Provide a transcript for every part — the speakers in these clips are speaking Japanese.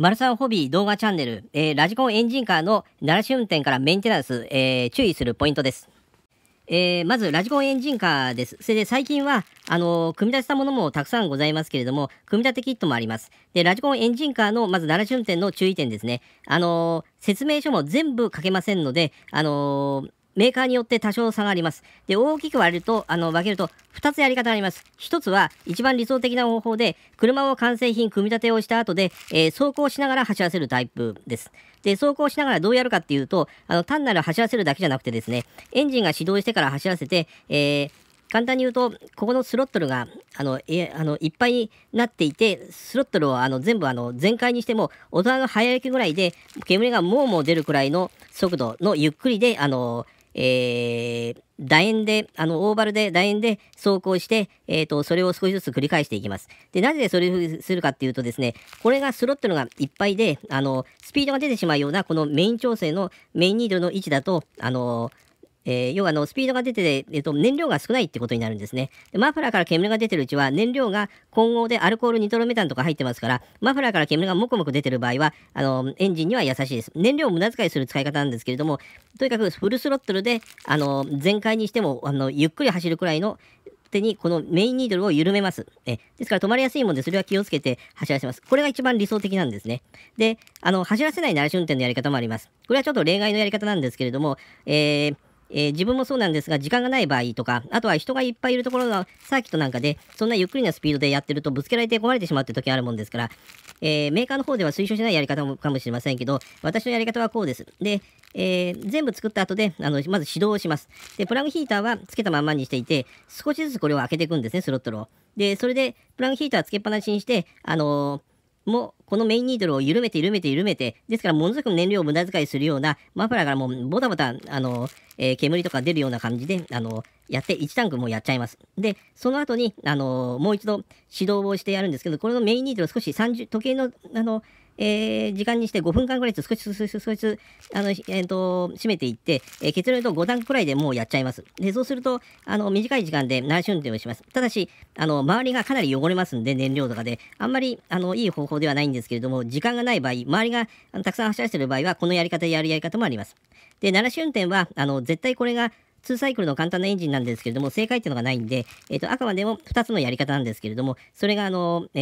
マルサンホビー動画チャンネル、えー、ラジコンエンジンカーの鳴らし運転からメンテナンス、えー、注意するポイントです。えー、まず、ラジコンエンジンカーです。それで最近は、あの組み立てたものもたくさんございますけれども、組み立てキットもあります。で、ラジコンエンジンカーの、まず、鳴らし運転の注意点ですね。あの説明書も全部書けませんので、あのメーカーによって多少差があります。で、大きく割ると、あの、分けると、2つやり方があります。1つは、一番理想的な方法で、車を完成品組み立てをした後で、えー、走行しながら走らせるタイプです。で、走行しながらどうやるかっていうと、あの、単なる走らせるだけじゃなくてですね、エンジンが始動してから走らせて、えー、簡単に言うと、ここのスロットルがあのえあのいっぱいになっていて、スロットルをあの全部あの全開にしても、大人が早きぐらいで、煙がもうもう出るくらいの速度のゆっくりで、あのえー、楕円で、あの、オーバルで楕円で走行して、えっ、ー、と、それを少しずつ繰り返していきます。で、なぜそれをするかっていうとですね、これがスロットのがいっぱいで、あの、スピードが出てしまうような、このメイン調整のメインニードルの位置だと、あのえー、要はのスピードが出て、えーと、燃料が少ないってことになるんですねで。マフラーから煙が出てるうちは燃料が混合でアルコールニトロメタンとか入ってますから、マフラーから煙がもくもく出てる場合は、あのエンジンには優しいです。燃料を無駄遣いする使い方なんですけれども、とにかくフルスロットルであの全開にしてもあのゆっくり走るくらいの手にこのメインニードルを緩めます。えですから止まりやすいもんでそれは気をつけて走らせます。これが一番理想的なんですね。で、あの走らせない慣らし運転のやり方もあります。これはちょっと例外のやり方なんですけれども、えーえー、自分もそうなんですが時間がない場合とかあとは人がいっぱいいるところのサーキットなんかでそんなゆっくりなスピードでやってるとぶつけられて壊れてしまうって時あるもんですから、えー、メーカーの方では推奨しないやり方もかもしれませんけど私のやり方はこうですで、えー、全部作った後であのまず指導をしますでプラグヒーターはつけたまんまにしていて少しずつこれを開けていくんですねスロットルをでそれでプラグヒーターつけっぱなしにしてあのもこのメインニードルを緩めて緩めて緩めて、ですからものすごく燃料を無駄遣いするような、マフラーがもうボタボタ、あの、えー、煙とか出るような感じで、あの、やって、1タンクもやっちゃいます。で、その後に、あの、もう一度指導をしてやるんですけど、これのメインニードルを少し30、時計の、あの、えー、時間にして5分間ぐらいずつ少しずつ少しずつあの、えーと、締めていって、えー、結論と5段くらいでもうやっちゃいます。でそうするとあの短い時間で内視運転をします。ただしあの周りがかなり汚れますんで燃料とかであんまりあのいい方法ではないんですけれども時間がない場合周りがたくさん走らせてる場合はこのやり方でやるやり方もあります。で鳴らし運転はあの絶対これが2サイクルの簡単なエンジンなんですけれども、正解っていうのがないんで、えっ、ー、と、あくまでも2つのやり方なんですけれども、それが、あの、え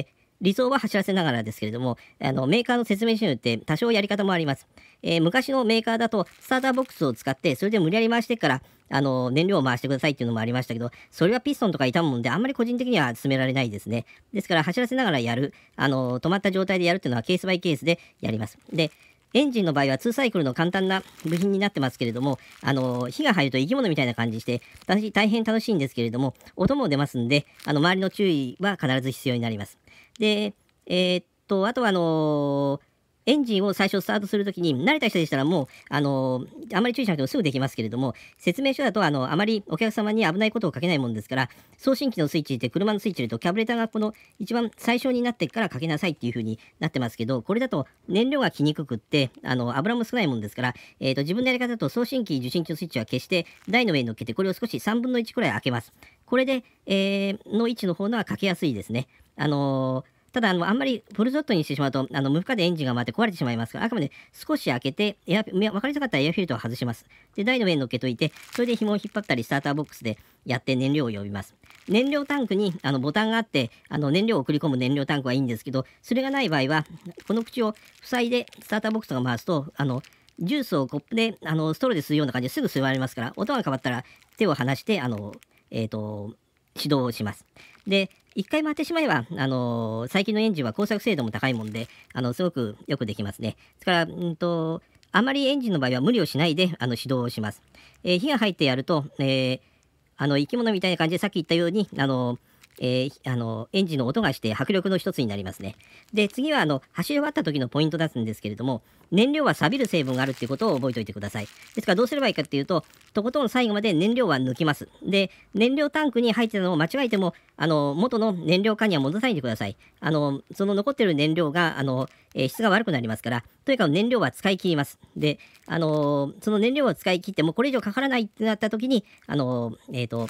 ー、理想は走らせながらですけれども、あのメーカーの説明書によって多少やり方もあります。えー、昔のメーカーだと、スターターボックスを使って、それで無理やり回してから、あの燃料を回してくださいっていうのもありましたけど、それはピストンとか傷むもんで、あんまり個人的には進められないですね。ですから、走らせながらやる、あの止まった状態でやるっていうのは、ケースバイケースでやります。でエンジンの場合は2サイクルの簡単な部品になってますけれども、あの、火が入ると生き物みたいな感じして、私大変楽しいんですけれども、音も出ますんで、あの、周りの注意は必ず必要になります。で、えー、っと、あとはあのエンジンを最初スタートするときに、慣れた人でしたらもう、あのあまり注意しなくてもすぐできますけれども、説明書だと、あのあまりお客様に危ないことをかけないもんですから、送信機のスイッチって車のスイッチでと、キャブレターがこの一番最小になってからかけなさいっていう風になってますけど、これだと燃料がきにくくって、あの油も少ないもんですから、えーと、と自分のやり方だと送信機、受信機のスイッチは消して、台の上に乗っけて、これを少し3分の1くらい開けます。これで、えー、の位置の方のはかけやすいですね。あのただあの、あんまりフルゾットにしてしまうと、あの無負荷でエンジンが回って壊れてしまいますから、あくまで少し開けて、エア分かりづかったらエアフィルターを外します。で、台の上に乗っけといて、それで紐を引っ張ったり、スターターボックスでやって燃料を呼びます。燃料タンクにあのボタンがあって、あの燃料を送り込む燃料タンクはいいんですけど、それがない場合は、この口を塞いでスターターボックスが回すと、あの、ジュースをコップで、あの、ストローで吸うような感じですぐ吸われますから、音が変わったら手を離して、あの、えっ、ー、と、指導をします。で、一回回ってしまえば、あのー、最近のエンジンは工作精度も高いもんで、あの、すごくよくできますね。ですから、うんと、あまりエンジンの場合は無理をしないで、あの、指導をします。えー、火が入ってやると、えー、あの、生き物みたいな感じでさっき言ったように、あのーえー、あの、エンジンの音がして迫力の一つになりますね。で、次は、あの、走り終わった時のポイントすんですけれども、燃料は錆びる成分があるっていうことを覚えておいてください。ですから、どうすればいいかっていうと、とことん最後まで燃料は抜きます。で、燃料タンクに入ってたのを間違えても、あの、元の燃料管には戻さないでください。あの、その残ってる燃料が、あの、え質が悪くなりますから、とにかく燃料は使い切ります。で、あのその燃料を使い切って、もこれ以上かからないってなった時に、あのえっ、ー、と、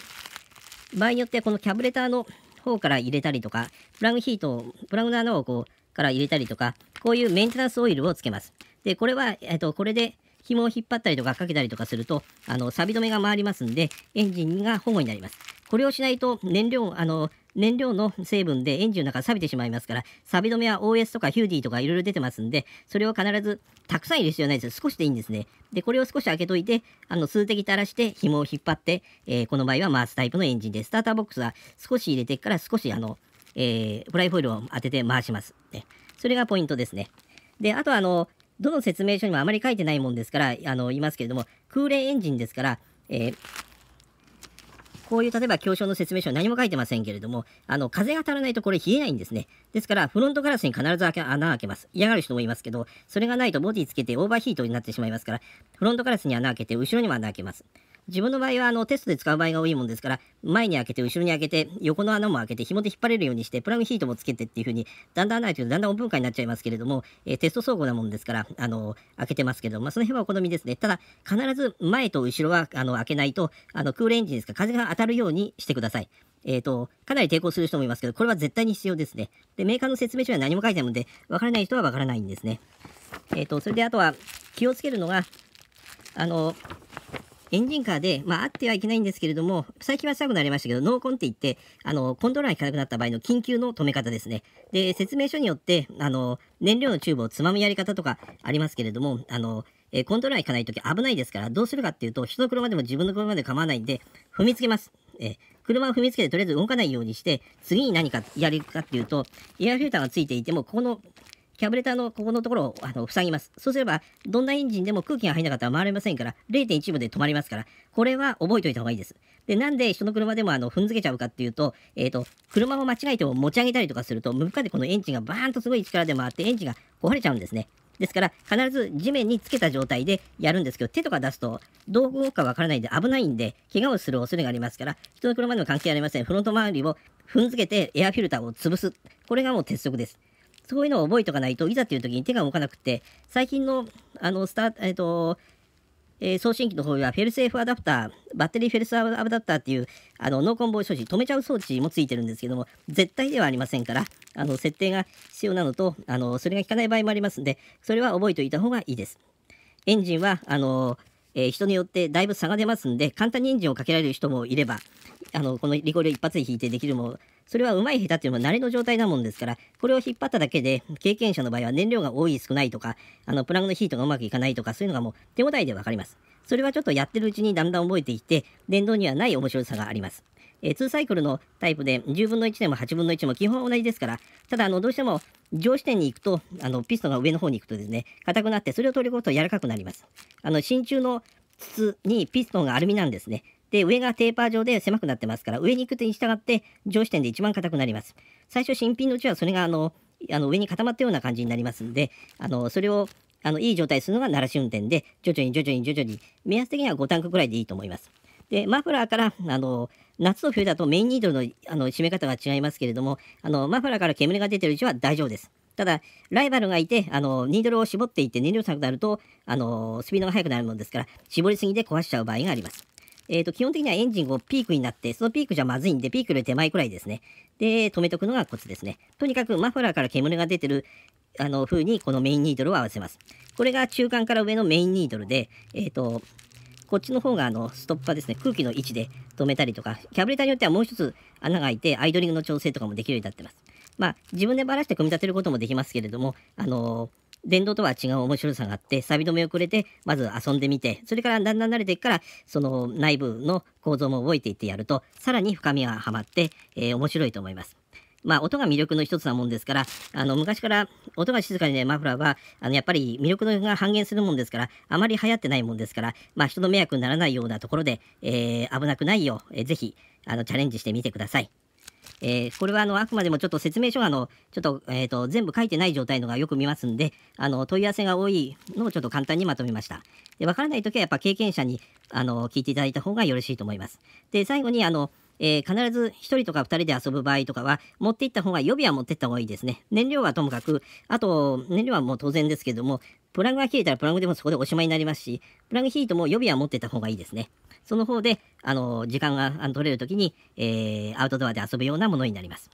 場合によってこのキャブレターの方から入れたりとか、プラグヒートを、プラグナーのこうから入れたりとか、こういうメンテナンスオイルをつけます。で、これは、えっと、これで紐を引っ張ったりとかかけたりとかすると、あの、錆止めが回りますんで、エンジンが保護になります。これをしないと燃料、あの、燃料の成分でエンジンの中錆びてしまいますから、錆止めは OS とかヒューディとかいろいろ出てますんで、それを必ずたくさん入れる必要ないです。少しでいいんですね。で、これを少し開けといて、あの、数滴垂らして、紐を引っ張って、えー、この場合は回すタイプのエンジンです。スターターボックスは少し入れてから少し、あの、えー、フライフォイルを当てて回します。ね、それがポイントですね。で、あとあの、どの説明書にもあまり書いてないもんですから、あの、言いますけれども、空冷エンジンですから、えーこういう例えば教商の説明書何も書いてませんけれども、あの風が足らないとこれ冷えないんですね。ですからフロントガラスに必ず穴開けます。嫌がる人もいますけど、それがないとボディつけてオーバーヒートになってしまいますから、フロントガラスに穴開けて後ろにも穴開けます。自分の場合はあのテストで使う場合が多いもんですから、前に開けて、後ろに開けて、横の穴も開けて、紐で引っ張れるようにして、プラグヒートもつけてっていう風に、だんだん開いとだんだんプ分解になっちゃいますけれども、えー、テスト走行なもんですから、あの開けてますけど、まあ、その辺はお好みですね。ただ、必ず前と後ろはあの開けないと、あのクールエンジンですか、風が当たるようにしてください。えっ、ー、と、かなり抵抗する人もいますけど、これは絶対に必要ですね。で、メーカーの説明書には何も書いてないので、わからない人はわからないんですね。えっ、ー、と、それであとは気をつけるのが、あの、エンジンカーで、まあ、あってはいけないんですけれども、最近はしたくなりましたけど、ノーコンって言って、あの、コントローラーが効かなくなった場合の緊急の止め方ですね。で、説明書によって、あの、燃料のチューブをつまむやり方とかありますけれども、あの、えー、コントローラー行かないとき危ないですから、どうするかっていうと、人の車でも自分の車で構わないんで、踏みつけます。えー、車を踏みつけてとりあえず動かないようにして、次に何かやるかっていうと、エアフィルターがついていても、ここのキャブレターのここのところをあの塞ぎます。そうすれば、どんなエンジンでも空気が入らなかったら回れませんから、0.1秒で止まりますから、これは覚えておいた方がいいです。で、なんで人の車でもあの踏んづけちゃうかっていうと、えっ、ー、と、車を間違えても持ち上げたりとかすると、向かってこのエンジンがバーンとすごい力で回って、エンジンが壊れちゃうんですね。ですから、必ず地面につけた状態でやるんですけど、手とか出すと、どう動くかわからないんで危ないんで、怪我をする恐れがありますから、人の車でも関係ありません。フロント周りを踏んづけてエアフィルターを潰す。これがもう鉄則です。そういうのを覚えとかないといざという時に手が動かなくて最近のあのスタえっ、ー、とえー、送信機の方にはフェルセーフアダプター、バッテリーフェルスアダプターっていうあのノーコンボイ装置、止めちゃう装置もついてるんですけども、絶対ではありませんから、あの設定が必要なのとあの、それが効かない場合もありますんで、それは覚えておいた方がいいです。エンジンはあの、えー、人によってだいぶ差が出ますんで、簡単にエンジンをかけられる人もいれば、あのこのリコール一発で引いてできるもそれは上手い下手っていうのも慣れの状態なもんですから、これを引っ張っただけで、経験者の場合は燃料が多い少ないとか、あの、プラグのヒートがうまくいかないとか、そういうのがもう手応えでわかります。それはちょっとやってるうちにだんだん覚えていって、電動にはない面白さがあります。えー、2サイクルのタイプで10分の1でも8分の1も基本同じですから、ただあのどうしても上視点に行くと、あのピストンが上の方に行くとですね、硬くなってそれを取り込むと柔らかくなります。あの真鍮の筒にピストンがアルミなんですね。で、上がテーパー状で狭くなってますから、上に行くに従って上視点で一番硬くなります。最初新品のうちはそれがあの、あの上に固まったような感じになりますんで、あの、それをあのいい状態にするのが慣らし運転で、徐々に徐々に徐々に、目安的には5タンクくらいでいいと思います。で、マフラーから、あの、夏と冬だとメインニードルのあの締め方が違いますけれども、あの、マフラーから煙が出てるうちは大丈夫です。ただ、ライバルがいて、あの、ニードルを絞っていって燃料高くなると、あの、スピードが速くなるものですから、絞りすぎで壊しちゃう場合があります。えー、と、基本的にはエンジンをピークになって、そのピークじゃまずいんで、ピークより手前くらいですね。で、止めとくのがコツですね。とにかくマフラーから煙が出てる、あの、風に、このメインニードルを合わせます。これが中間から上のメインニードルで、えっ、ー、と、こっちの方があのストッパーですね、空気の位置で止めたりとか、キャブレターによってはもう一つ穴が開いて、アイドリングの調整とかもできるようになってます。まあ、自分でばらして組み立てることもできますけれども、あのー電動とは違う面白さがあってサビ止めをくれてまず遊んでみてそれからだんだん慣れていくからその内部の構造も覚えていってやるとさらに深みがはまって、えー、面白いと思います。まあ、音が魅力の一つなもんですから、あの昔から音が静かにね、マフラーは、あのやっぱり魅力が半減するもんですから、あまり流行ってないもんですから、まあ、人の迷惑にならないようなところで、えー、危なくないよう、えー、ぜひあのチャレンジしてみてください。えー、これはあのあくまでもちょっと説明書があのちょっと,、えーと、全部書いてない状態のがよく見ますんであの問い合わせが多いのをちょっと簡単にまとめましたで分からない時はやっぱ経験者にあの聞いていただいた方がよろしいと思いますで最後にあのえー、必ず1人とか2人で遊ぶ場合とかは、持っていった方が、予備は持っていった方がいいですね。燃料はともかく、あと、燃料はもう当然ですけども、プラグが切れたらプラグでもそこでおしまいになりますし、プラグヒートも予備は持ってた方がいいですね。その方で、あの、時間が取れるときに、えー、アウトドアで遊ぶようなものになります。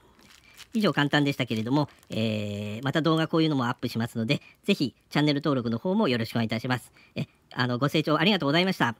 以上簡単でしたけれども、えー、また動画こういうのもアップしますので、ぜひチャンネル登録の方もよろしくお願いいたします。え、あの、ご清聴ありがとうございました。